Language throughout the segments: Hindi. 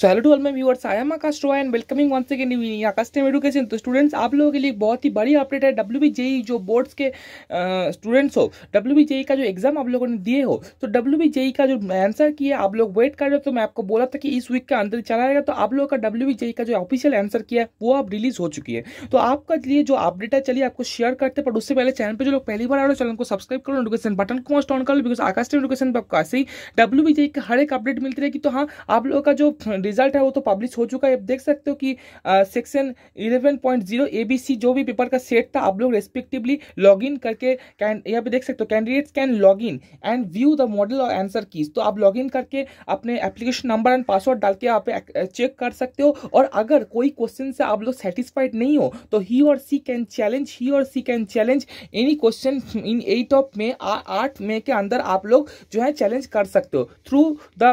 so hello to all my viewers I am Akash Roy and welcoming once again new Akash team education तो स्टूडेंट्स आप लोगों के लिए बहुत ही बड़ी अपडेट है डब्ल्यू बी जेई जो बोर्ड्स के स्टूडेंट्स हो डब्ल्यू बी जेई का जो एग्जाम आप लोगों ने दिए हो तो डब्ल्यू बी जेई का जो आंसर किया आप लोग वेट कर रहे हो तो मैं आपको बोला था कि इस वीक के अंदर चला जाएगा तो आप लोगों का डब्ल्यू बी जेई का जो ऑफिशियल आंसर किया है वो अब रिलीज हो चुकी है तो आपका लिए जो अपडेट है चलिए आपको शेयर करते पर उससे पहले चैनल पर जो लोग पहली बार आ रहे हो चैनल को सब्सक्राइब करो एडुकेशन बटन को ऑन कर लो बिकॉज आकाश टेम एडुकेशन पर आपको ऐसे ही डब्ल्यू बी जेई का हर एक अपडेट मिलती रहेगी तो हाँ आप लोगों का जो रिजल्ट है वो तो पब्लिश हो चुका है आप देख सकते हो कि section eleven point zero A B C जो भी पेपर का सेट था आप लोग रेस्पेक्टिवली लॉग इन करके यहाँ पे देख सकते हो candidates can log in and view the model और आंसर कीज तो आप लॉग इन करके अपने एप्लीकेशन नंबर एंड पासवर्ड डाल के आप चेक कर सकते हो और अगर कोई क्वेश्चन से आप लोग सेटिस्फाइड नहीं हो तो ही और सी कैन चैलेंज ही और she can challenge any question in eight of में आठ मे के अंदर आप लोग जो है चैलेंज कर सकते हो through the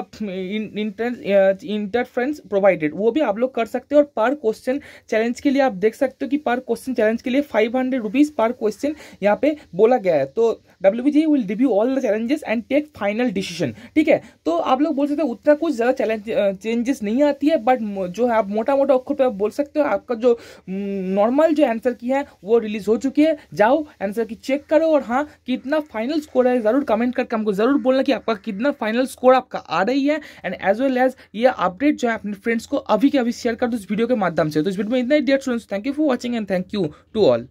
inter reference provided वो भी आप लोग कर सकते हो और पर क्वेश्चन चैलेंज के लिए आप देख सकते हो कि पर क्वेश्चन चैलेंज के लिए फाइव हंड्रेड रुपीज पर क्वेश्चन यहाँ पे बोला गया है तो W G will review all the challenges and take final decision ठीक है तो आप लोग बोल सकते हो उतना कुछ ज़्यादा चैलेंज चेंजेस नहीं आती है बट जो है आप मोटा मोटा अक्षर पर आप बोल सकते हो आपका जो नॉर्मल जो आंसर की है वो रिलीज हो चुकी है जाओ आंसर की चेक करो और हाँ कितना फाइनल स्कोर है ज़रूर कमेंट करके हमको ज़रूर बोलना कि आपका कितना फाइनल स्कोर आपका आ रही है एंड एज वेल एज ये अपडेट अपडेट जो है अपने फ्रेंड्स को अभी के अभी शेयर कर दो इस वीडियो के माध्यम से तो इस वीडियो में इतना ही that students thank you for watching and thank you to all